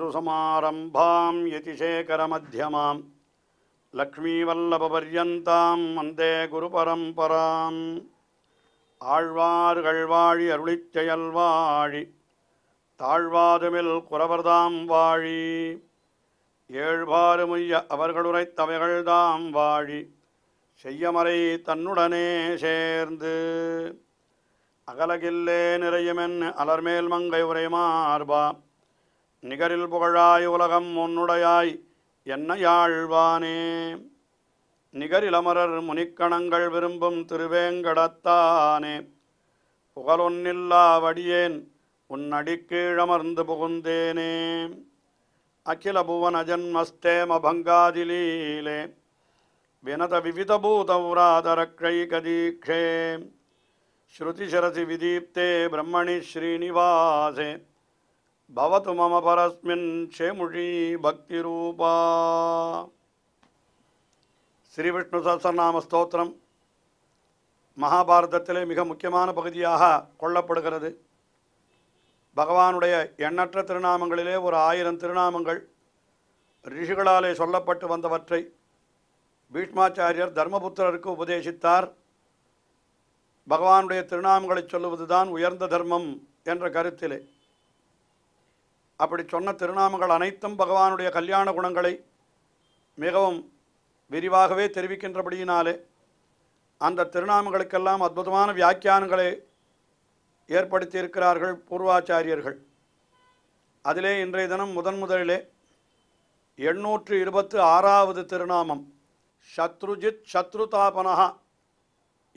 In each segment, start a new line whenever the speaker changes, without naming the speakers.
गुरुसमारम्भां यतिशेखरमध्यमां லக்ஷ்மீவல்லபர்யந்தாம் வந்தே குருபரம்பராம் ஆழ்வார்கள் வாழி அருளிச்செயல் வாழி தாழ்வாதுமில் குரவர்தாம் வாழி ஏழ்வாறுமுய்ய அவர்களுரைத்தவைகள்தாம் வாழி செய்யமறை தன்னுடனே சேர்ந்து அகலகில்லே நிறையுமென் அலர்மேல் மங்கை உரை மார்பா நிகரில் புகழாய் உலகம் உன்னுடையாய் என்ன யாழ்வானே நிகரிலமரர் முனிக்கணங்கள் விரும்பும் திருவேங்கடத்தானே புகழொன்னில்லா வடியேன் உன் அடிக்கீழமர்ந்து புகுந்தேனே அகில புவன ஜன்மஸ்தேம பங்காதிலீலே வினத விவித கதீக்ஷே ஸ்ருதிசரசி விதீப்தே பிரம்மணி ஸ்ரீனிவாசே பரஸ்மின் मम பக்தி ரூபா ஸ்ரீ ஸ்ரீவிஷ்ணு சஹசரநாம ஸ்தோத்திரம் மகாபாரதத்திலே மிக முக்கியமான பகுதியாக கொள்ளப்படுகிறது பகவானுடைய எண்ணற்ற திருநாமங்களிலே ஒரு ஆயிரம் திருநாமங்கள் ரிஷிகளாலே சொல்லப்பட்டு வந்தவற்றை பீஷ்மாச்சாரியர் தர்மபுத்திரருக்கு உபதேசித்தார் பகவானுடைய திருநாமங்களை சொல்லுவதுதான் உயர்ந்த தர்மம் என்ற கருத்திலே அப்படி சொன்ன திருநாமங்கள் அனைத்தும் பகவானுடைய கல்யாண குணங்களை மிகவும் விரிவாகவே தெரிவிக்கின்றபடியினாலே அந்த திருநாமங்களுக்கெல்லாம் அற்புதமான வியாக்கியானங்களை ஏற்படுத்தியிருக்கிறார்கள் பூர்வாச்சாரியர்கள் அதிலே இன்றைய தினம் முதன் முதலிலே எண்ணூற்று இருபத்து ஆறாவது திருநாமம் சத்ருஜித் சத்ருதாபனஹா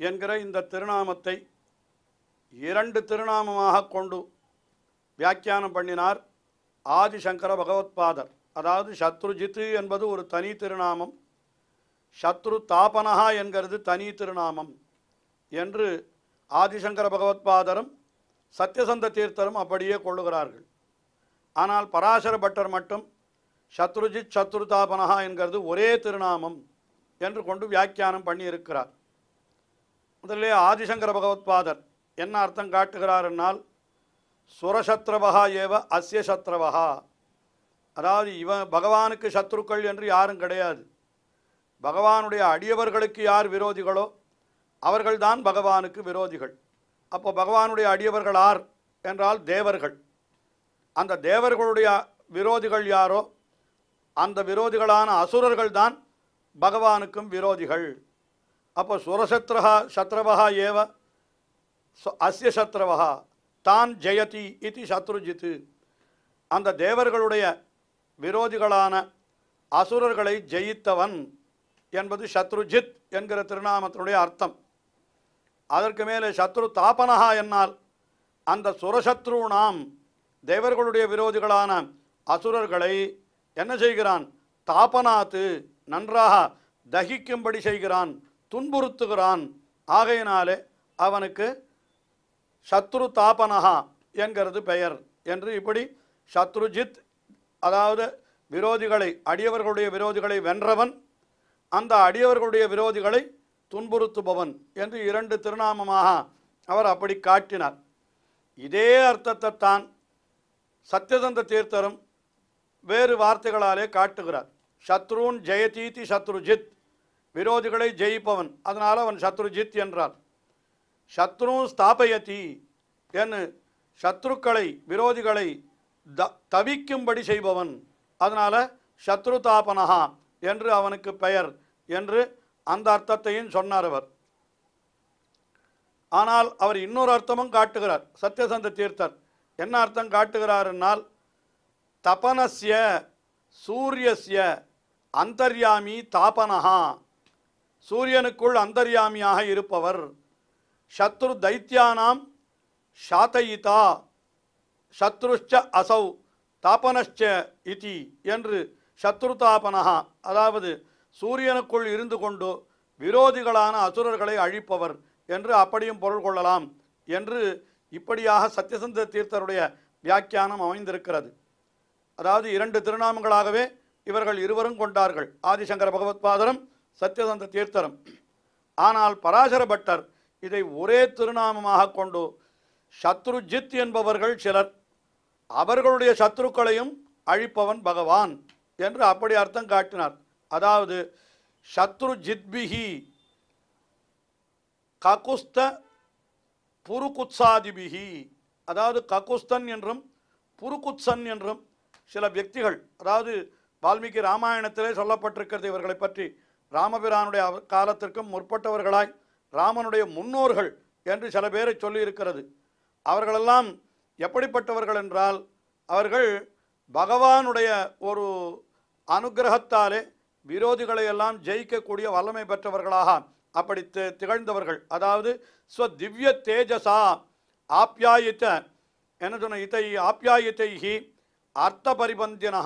என்கிற இந்த திருநாமத்தை இரண்டு திருநாமமாக கொண்டு வியாக்கியானம் பண்ணினார் ஆதிசங்கர பகவத்பாதர் அதாவது சத்ருஜித்து என்பது ஒரு தனி திருநாமம் சத்ரு தாபனஹா என்கிறது தனி திருநாமம் என்று ஆதிசங்கர பகவத்பாதரும் சத்யசந்த தீர்த்தரும் அப்படியே கொள்ளுகிறார்கள் ஆனால் பராசர பட்டர் மட்டும் சத்ருஜித் சத்ருதாபனஹா என்கிறது ஒரே திருநாமம் என்று கொண்டு வியாக்கியானம் பண்ணியிருக்கிறார் முதலே ஆதிசங்கர பகவத்பாதர் என்ன அர்த்தம் காட்டுகிறார் என்னால் சுரசத்ரவகா ஏவ அஸ்ய சத்ரவகா அதாவது இவன் பகவானுக்கு சத்ருக்கள் என்று யாரும் கிடையாது பகவானுடைய அடியவர்களுக்கு யார் விரோதிகளோ அவர்கள்தான் பகவானுக்கு விரோதிகள் அப்போ பகவானுடைய அடியவர்கள் யார் என்றால் தேவர்கள் அந்த தேவர்களுடைய விரோதிகள் யாரோ அந்த விரோதிகளான அசுரர்கள் தான் பகவானுக்கும் விரோதிகள் அப்போ சுரசத்ரஹா சத்ரவகா ஏவ அஸ்ய சத்ரவகா தான் ஜெயதி இது சத்ருஜித்து அந்த தேவர்களுடைய விரோதிகளான அசுரர்களை ஜெயித்தவன் என்பது சத்ருஜித் என்கிற திருநாமத்தினுடைய அர்த்தம் அதற்கு மேலே சத்ரு தாபனகா என்னால் அந்த சுரசத்ரு நாம் தேவர்களுடைய விரோதிகளான அசுரர்களை என்ன செய்கிறான் தாபனாத்து நன்றாக தகிக்கும்படி செய்கிறான் துன்புறுத்துகிறான் ஆகையினாலே அவனுக்கு சத்ரு தாபனஹா என்கிறது பெயர் என்று இப்படி சத்ருஜித் அதாவது விரோதிகளை அடியவர்களுடைய விரோதிகளை வென்றவன் அந்த அடியவர்களுடைய விரோதிகளை துன்புறுத்துபவன் என்று இரண்டு திருநாமமாக அவர் அப்படி காட்டினார் இதே அர்த்தத்தை தான் சத்யதந்த தீர்த்தரும் வேறு வார்த்தைகளாலே காட்டுகிறார் சத்ருன் ஜெயதீதி சத்ருஜித் விரோதிகளை ஜெயிப்பவன் அதனால் அவன் சத்ருஜித் என்றார் சத்ரு ஸ்தாபயதி என் சத்ருக்களை விரோதிகளை த தவிக்கும்படி செய்பவன் அதனால் சத்ருதாபனஹா என்று அவனுக்கு பெயர் என்று அந்த அர்த்தத்தையும் சொன்னார் அவர் ஆனால் அவர் இன்னொரு அர்த்தமும் காட்டுகிறார் சத்யசந்த தீர்த்தர் என்ன அர்த்தம் காட்டுகிறார் என்னால் தபனஸ்ய சூரியஸ்ய அந்தர்யாமி தாபனஹா சூரியனுக்குள் அந்தர்யாமியாக இருப்பவர் சத்ரு தைத்தியானாம் சாதயிதா சத்ருஷ்ச அசௌ தாபனஷ்ச இதி என்று சத்ரு தாபனஹா அதாவது சூரியனுக்குள் இருந்து கொண்டு விரோதிகளான அசுரர்களை அழிப்பவர் என்று அப்படியும் பொருள் கொள்ளலாம் என்று இப்படியாக சத்யசந்த தீர்த்தருடைய வியாக்கியானம் அமைந்திருக்கிறது அதாவது இரண்டு திருநாமங்களாகவே இவர்கள் இருவரும் கொண்டார்கள் ஆதிசங்கர பகவத்பாதரும் சத்யசந்த தீர்த்தரும் ஆனால் பராசர பட்டர் இதை ஒரே திருநாமமாக கொண்டு சத்ருஜித் என்பவர்கள் சிலர் அவர்களுடைய சத்ருக்களையும் அழிப்பவன் பகவான் என்று அப்படி அர்த்தம் காட்டினார் அதாவது சத்ரு ஜித்பிகி ககுஸ்த புருகுத்சாதிபிகி அதாவது ககுஸ்தன் என்றும் புருகுத்சன் என்றும் சில வியக்திகள் அதாவது வால்மீகி ராமாயணத்திலே சொல்லப்பட்டிருக்கிறது இவர்களை பற்றி ராமபிரானுடைய காலத்திற்கும் முற்பட்டவர்களாய் ராமனுடைய முன்னோர்கள் என்று சில பேரை சொல்லியிருக்கிறது அவர்களெல்லாம் எப்படிப்பட்டவர்கள் என்றால் அவர்கள் பகவானுடைய ஒரு அனுகிரகத்தாலே விரோதிகளை எல்லாம் ஜெயிக்கக்கூடிய வல்லமை பெற்றவர்களாக அப்படி திகழ்ந்தவர்கள் அதாவது ஸ்வ திவ்ய தேஜசா ஆப்யாயித்த என்ன சொன்ன இதை ஆப்யாயித்தைஹி அர்த்த பரிபந்தினா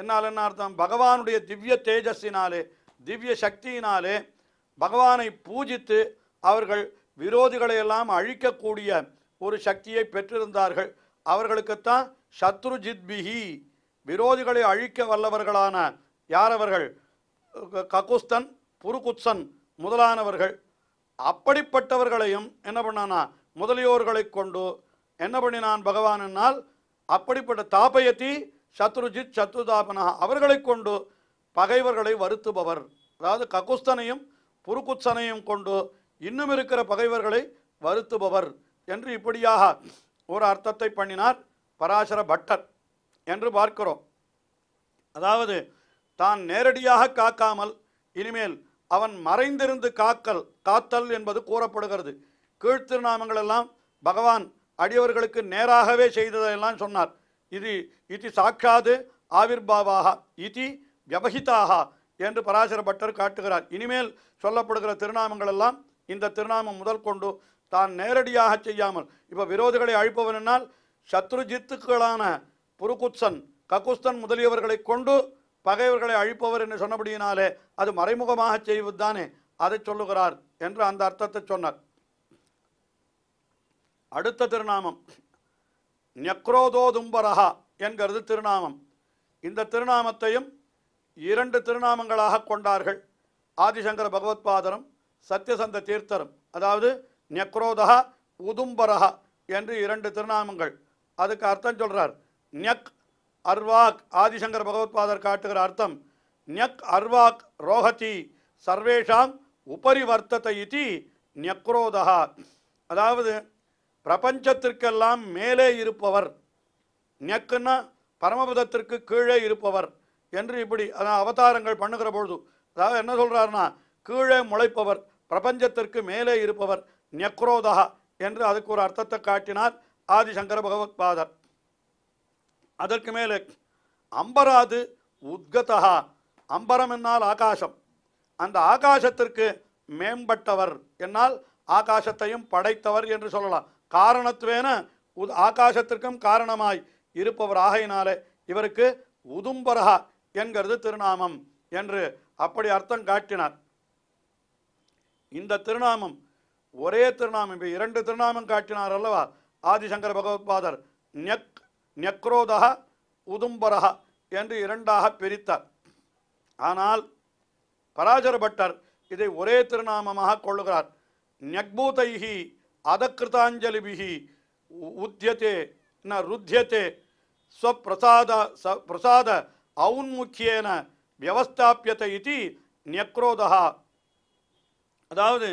என்னால் என்ன அர்த்தம் பகவானுடைய திவ்ய தேஜஸினாலே திவ்ய சக்தியினாலே பகவானை பூஜித்து அவர்கள் விரோதிகளையெல்லாம் அழிக்கக்கூடிய ஒரு சக்தியை பெற்றிருந்தார்கள் அவர்களுக்குத்தான் சத்ருஜித் பிஹி விரோதிகளை அழிக்க வல்லவர்களான யாரவர்கள் ககுஸ்தன் புருகுத்சன் முதலானவர்கள் அப்படிப்பட்டவர்களையும் என்ன பண்ணானா முதலியோர்களை கொண்டு என்ன பண்ணினான் பகவான் அப்படிப்பட்ட தாபயத்தி சத்ருஜித் சத்ருதாபனா அவர்களை கொண்டு பகைவர்களை வருத்துபவர் அதாவது ககுஸ்தனையும் புருக்குச்சனையும் கொண்டு இன்னும் இருக்கிற பகைவர்களை வருத்துபவர் என்று இப்படியாக ஒரு அர்த்தத்தை பண்ணினார் பராசர பட்டர் என்று பார்க்கிறோம் அதாவது தான் நேரடியாக காக்காமல் இனிமேல் அவன் மறைந்திருந்து காக்கல் காத்தல் என்பது கூறப்படுகிறது கீழ்த்திருநாமங்களெல்லாம் பகவான் அடியவர்களுக்கு நேராகவே செய்ததையெல்லாம் சொன்னார் இது இது சாட்சாது ஆவிர்பாவாக இது வியபகிதாக என்று பராசர பட்டர் காட்டுகிறார் இனிமேல் சொல்லப்படுகிற திருநாமங்கள் எல்லாம் இந்த திருநாமம் முதல் கொண்டு தான் நேரடியாக செய்யாமல் இப்போ விரோதிகளை அழிப்பவன் என்னால் சத்ருஜித்துக்களான புருகுத்சன் ககுஸ்தன் முதலியவர்களை கொண்டு பகைவர்களை அழிப்பவர் என்று சொன்னபடியினாலே அது மறைமுகமாக செய்வதுதானே அதை சொல்லுகிறார் என்று அந்த அர்த்தத்தை சொன்னார் அடுத்த திருநாமம் நெக்ரோதோதும்பரஹா என்கிறது திருநாமம் இந்த திருநாமத்தையும் இரண்டு திருநாமங்களாக கொண்டார்கள் ஆதிசங்கர பகவத்பாதரும் சத்யசந்த தீர்த்தரும் அதாவது நெக்ரோதா உதும்பரகா என்று இரண்டு திருநாமங்கள் அதுக்கு அர்த்தம் சொல்கிறார் நெக் அர்வாக் பகவத் பகவத்பாதர் காட்டுகிற அர்த்தம் நெக் அர்வாக் ரோஹதி சர்வேஷாம் உபரிவர்த்தத்தை இது நெக்ரோதா அதாவது பிரபஞ்சத்திற்கெல்லாம் மேலே இருப்பவர் நெக்குன்னா பரமபுதத்திற்கு கீழே இருப்பவர் என்று இப்படி அதான் அவதாரங்கள் பண்ணுகிற பொழுது அதாவது என்ன சொல்கிறாருன்னா கீழே முளைப்பவர் பிரபஞ்சத்திற்கு மேலே இருப்பவர் நெக்ரோதகா என்று அதுக்கு ஒரு அர்த்தத்தை காட்டினார் ஆதிசங்கர பகவத் பாதர் அதற்கு மேலே அம்பராது உத்கதகா அம்பரம் என்னால் ஆகாசம் அந்த ஆகாசத்திற்கு மேம்பட்டவர் என்னால் ஆகாசத்தையும் படைத்தவர் என்று சொல்லலாம் காரணத்துவேன உத் ஆகாசத்திற்கும் காரணமாய் இருப்பவர் ஆகையினாலே இவருக்கு உதும்பரகா என்கிறது திருநாமம் என்று அப்படி அர்த்தம் காட்டினார் இந்த திருநாமம் ஒரே திருநாமம் இப்போ இரண்டு திருநாமம் காட்டினார் அல்லவா ஆதிசங்கர பகவத்பாதர் நெக் நெக்ரோதக உதும்பரக என்று இரண்டாக பிரித்தார் ஆனால் பராஜர பட்டர் இதை ஒரே திருநாமமாக கொள்ளுகிறார் நெக்பூதைஹி அதக்கிருதாஞ்சலிபிகி உத்தியத்தே ந ருத்தியத்தே ஸ்வப்பிரசாத ச பிரசாத ஔன்முக்கியேன வியவஸ்தாபியத்தை இது நியக்ரோதகா அதாவது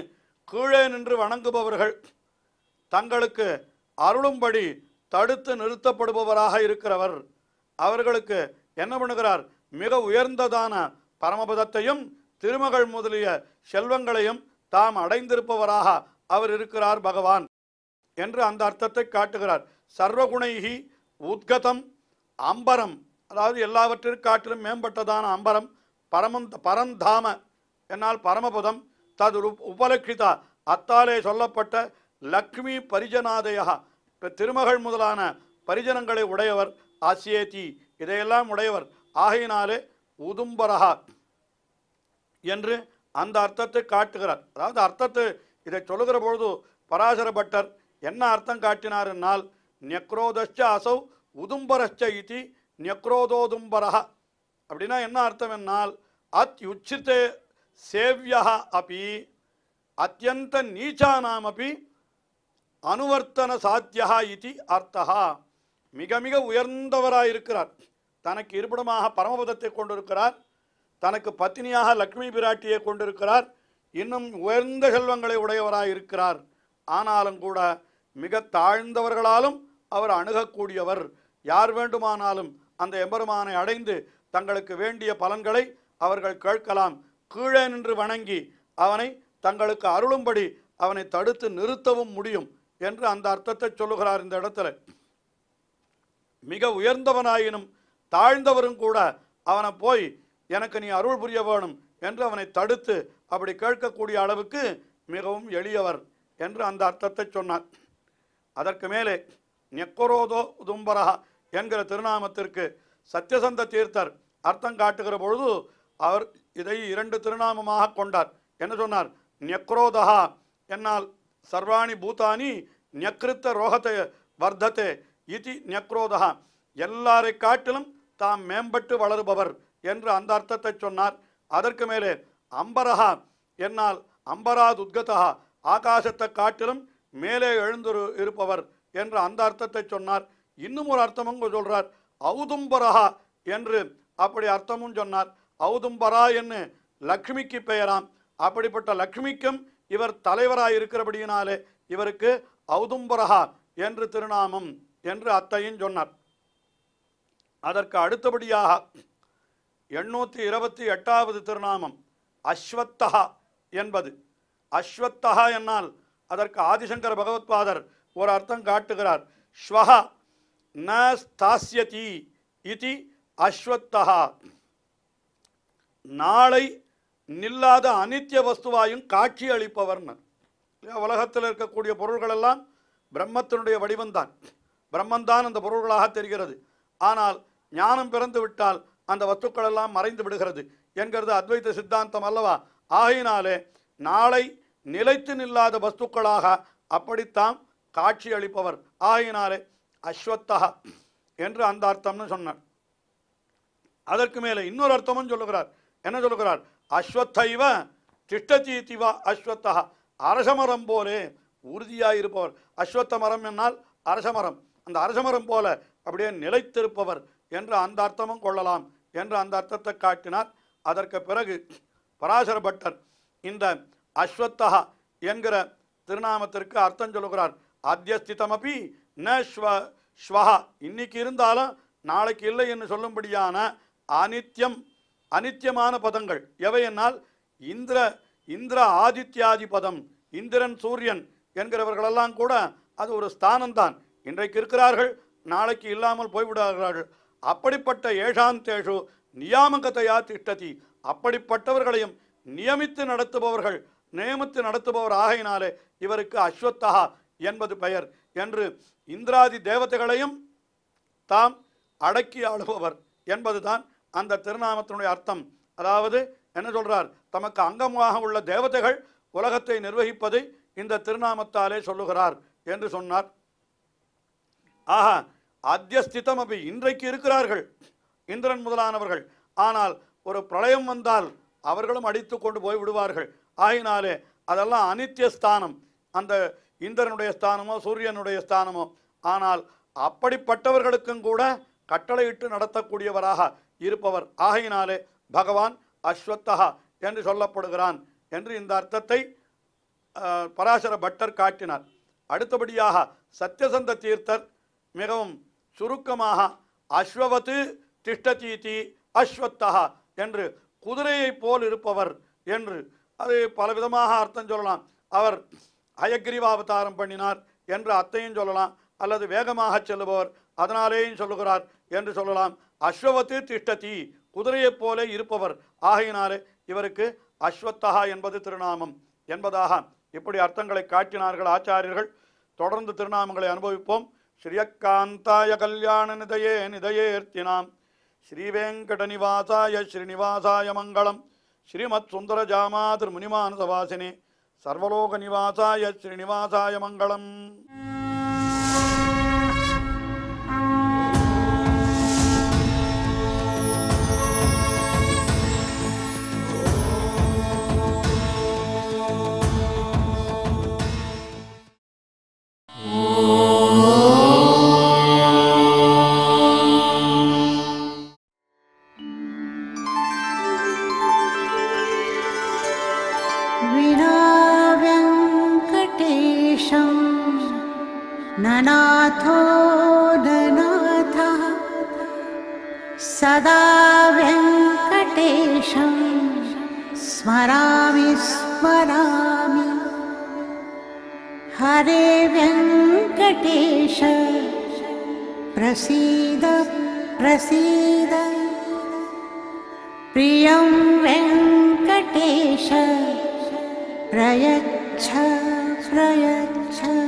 கீழே நின்று வணங்குபவர்கள் தங்களுக்கு அருளும்படி தடுத்து நிறுத்தப்படுபவராக இருக்கிறவர் அவர்களுக்கு என்ன பண்ணுகிறார் மிக உயர்ந்ததான பரமபதத்தையும் திருமகள் முதலிய செல்வங்களையும் தாம் அடைந்திருப்பவராக அவர் இருக்கிறார் பகவான் என்று அந்த அர்த்தத்தை காட்டுகிறார் சர்வகுணைகி உத்கதம் அம்பரம் அதாவது எல்லாவற்றிற்காட்டிலும் மேம்பட்டதான அம்பரம் பரமம் பரந்தாம என்னால் பரமபதம் தது உபலக்ஷிதா அத்தாலே சொல்லப்பட்ட லக்ஷ்மி பரிஜனாதயா திருமகள் முதலான பரிஜனங்களை உடையவர் ஆசியேத்தி இதையெல்லாம் உடையவர் ஆகையினாலே உதும்பரஹா என்று அந்த அர்த்தத்தை காட்டுகிறார் அதாவது அர்த்தத்தை இதை சொல்லுகிற பொழுது பராசர பட்டர் என்ன அர்த்தம் காட்டினார் என்னால் நெக்ரோதஸ்ட அசௌ உதும்பரஸ்ட இத்தி நியக்ரோதோதும்பரக அப்படின்னா என்ன அர்த்தம் என்னால் அத் யுச்சித் சேவியா அப்பி அத்தியந்த நீச்சானாம் அப்பி அனுவர்த்தன சாத்தியா இது அர்த்தா மிக மிக உயர்ந்தவராக இருக்கிறார் தனக்கு இருப்பிடமாக பரமபதத்தை கொண்டிருக்கிறார் தனக்கு பத்தினியாக லக்ஷ்மி பிராட்டியை கொண்டிருக்கிறார் இன்னும் உயர்ந்த செல்வங்களை உடையவராக இருக்கிறார் ஆனாலும் கூட மிக தாழ்ந்தவர்களாலும் அவர் அணுகக்கூடியவர் யார் வேண்டுமானாலும் அந்த எம்பெருமானை அடைந்து தங்களுக்கு வேண்டிய பலன்களை அவர்கள் கேட்கலாம் கீழே நின்று வணங்கி அவனை தங்களுக்கு அருளும்படி அவனை தடுத்து நிறுத்தவும் முடியும் என்று அந்த அர்த்தத்தை சொல்லுகிறார் இந்த இடத்துல மிக உயர்ந்தவனாயினும் தாழ்ந்தவரும் கூட அவனை போய் எனக்கு நீ அருள் புரிய வேணும் என்று அவனை தடுத்து அப்படி கேட்கக்கூடிய அளவுக்கு மிகவும் எளியவர் என்று அந்த அர்த்தத்தை சொன்னார் அதற்கு மேலே நெக்கரோதோ தும்பரா என்கிற திருநாமத்திற்கு சத்தியசந்த தீர்த்தர் அர்த்தம் காட்டுகிற பொழுது அவர் இதை இரண்டு திருநாமமாக கொண்டார் என்ன சொன்னார் நெக்ரோதா என்னால் சர்வாணி பூதானி நெக்ருத்த ரோகத்தை வர்த்தத்தே இது நெக்ரோதா எல்லாரை காட்டிலும் தாம் மேம்பட்டு வளருபவர் என்று அந்த அர்த்தத்தை சொன்னார் அதற்கு மேலே அம்பரஹா என்னால் அம்பராத் உத்கதா ஆகாசத்தை காட்டிலும் மேலே எழுந்துரு இருப்பவர் என்ற அந்த அர்த்தத்தை சொன்னார் இன்னும் ஒரு அர்த்தமும் சொல்கிறார் அவுதும்பரா என்று அப்படி அர்த்தமும் சொன்னார் அவுதும்பரா என்று லக்ஷ்மிக்கு பெயராம் அப்படிப்பட்ட லக்ஷ்மிக்கும் இவர் தலைவராக இருக்கிறபடியினாலே இவருக்கு அவுதும்பரஹா என்று திருநாமம் என்று அத்தையும் சொன்னார் அதற்கு அடுத்தபடியாக எண்ணூற்றி இருபத்தி எட்டாவது திருநாமம் அஸ்வத்தகா என்பது அஸ்வத்தகா என்னால் அதற்கு ஆதிசங்கர பகவத்பாதர் ஒரு அர்த்தம் காட்டுகிறார் ஸ்வஹா நாஸ்தாசியதி இதி அஷ்வத்தா நாளை நில்லாத அனித்திய வஸ்துவாயும் காட்சி அளிப்பவர்னு உலகத்தில் இருக்கக்கூடிய பொருள்களெல்லாம் பிரம்மத்தினுடைய வடிவம்தான் பிரம்மந்தான் அந்த பொருள்களாக தெரிகிறது ஆனால் ஞானம் பிறந்து விட்டால் அந்த வஸ்துக்கள் எல்லாம் மறைந்து விடுகிறது என்கிறது அத்வைத சித்தாந்தம் அல்லவா ஆகையினாலே நாளை நிலைத்து நில்லாத வஸ்துக்களாக அப்படித்தான் காட்சி அளிப்பவர் ஆகையினாலே அஸ்வத்தகா என்று அந்த அர்த்தம்னு சொன்னார் அதற்கு மேலே இன்னொரு அர்த்தமும் சொல்லுகிறார் என்ன சொல்லுகிறார் அஸ்வத்தைவ திஷ்டதீதிவா அரச அரசமரம் போலே உறுதியாக இருப்பவர் அஸ்வத்த மரம் என்னால் அரசமரம் அந்த அரசமரம் போல அப்படியே நிலைத்திருப்பவர் என்று அந்த அர்த்தமும் கொள்ளலாம் என்று அந்த அர்த்தத்தை காட்டினார் அதற்கு பிறகு பராசர பட்டர் இந்த அஸ்வத்தகா என்கிற திருநாமத்திற்கு அர்த்தம் சொல்லுகிறார் அத்தியஸ்திதமபி ந இன்னைக்கு இருந்தாலும் நாளைக்கு இல்லை என்று சொல்லும்படியான அனித்யம் அனித்தியமான பதங்கள் எவை என்னால் இந்திர இந்திர ஆதித்யாதி பதம் இந்திரன் சூரியன் என்கிறவர்களெல்லாம் கூட அது ஒரு ஸ்தானம்தான் இன்றைக்கு இருக்கிறார்கள் நாளைக்கு இல்லாமல் போய்விடுகிறார்கள் அப்படிப்பட்ட ஏஷாந்தேஷு நியாமகத்தையா திஷ்டதி அப்படிப்பட்டவர்களையும் நியமித்து நடத்துபவர்கள் நியமித்து நடத்துபவர் ஆகையினாலே இவருக்கு அஸ்வத்தகா என்பது பெயர் என்று இந்திராதி தேவதைகளையும் தாம் அடக்கி ஆளுபவர் என்பதுதான் அந்த திருநாமத்தினுடைய அர்த்தம் அதாவது என்ன சொல்கிறார் தமக்கு அங்கமாக உள்ள தேவதைகள் உலகத்தை நிர்வகிப்பதை இந்த திருநாமத்தாலே சொல்லுகிறார் என்று சொன்னார் ஆஹா அத்தியஸ்திதம் அப்படி இன்றைக்கு இருக்கிறார்கள் இந்திரன் முதலானவர்கள் ஆனால் ஒரு பிரளயம் வந்தால் அவர்களும் அடித்து கொண்டு போய் விடுவார்கள் ஆகினாலே அதெல்லாம் அனித்தியஸ்தானம் அந்த இந்திரனுடைய ஸ்தானமோ சூரியனுடைய ஸ்தானமோ ஆனால் அப்படிப்பட்டவர்களுக்கும் கூட கட்டளையிட்டு நடத்தக்கூடியவராக இருப்பவர் ஆகையினாலே பகவான் அஸ்வத்தகா என்று சொல்லப்படுகிறான் என்று இந்த அர்த்தத்தை பராசர பட்டர் காட்டினார் அடுத்தபடியாக சத்யசந்த தீர்த்தர் மிகவும் சுருக்கமாக அஸ்வவது திஷ்டதீதி அஸ்வத்தகா என்று குதிரையைப் போல் இருப்பவர் என்று அது பலவிதமாக அர்த்தம் சொல்லலாம் அவர் அயக்ரீவாவதாரம் பண்ணினார் என்று அத்தையும் சொல்லலாம் அல்லது வேகமாக செல்லுபவர் அதனாலேயும் சொல்லுகிறார் என்று சொல்லலாம் அஸ்வவத்து திஷ்டதி குதிரையைப் போல இருப்பவர் ஆகையினாலே இவருக்கு அஸ்வத்தகா என்பது திருநாமம் என்பதாக இப்படி அர்த்தங்களை காட்டினார்கள் ஆச்சாரியர்கள் தொடர்ந்து திருநாமங்களை அனுபவிப்போம் ஸ்ரீயக்காந்தாய கல்யாண நிதையே நிதையேர்த்தினாம் நிவாசாய ஸ்ரீநிவாசாய மங்களம் ஸ்ரீமத் சுந்தரஜாமா திருமுனிமானசவாசினி సర్వలోక నివాసాయ శ్రీనివాసాయ మంగళం स्मरामि स्मरामि हरे वेङ्कटेश प्रसीद प्रसीद प्रियं वेङ्कटेश प्रयच्छ प्रयच्छ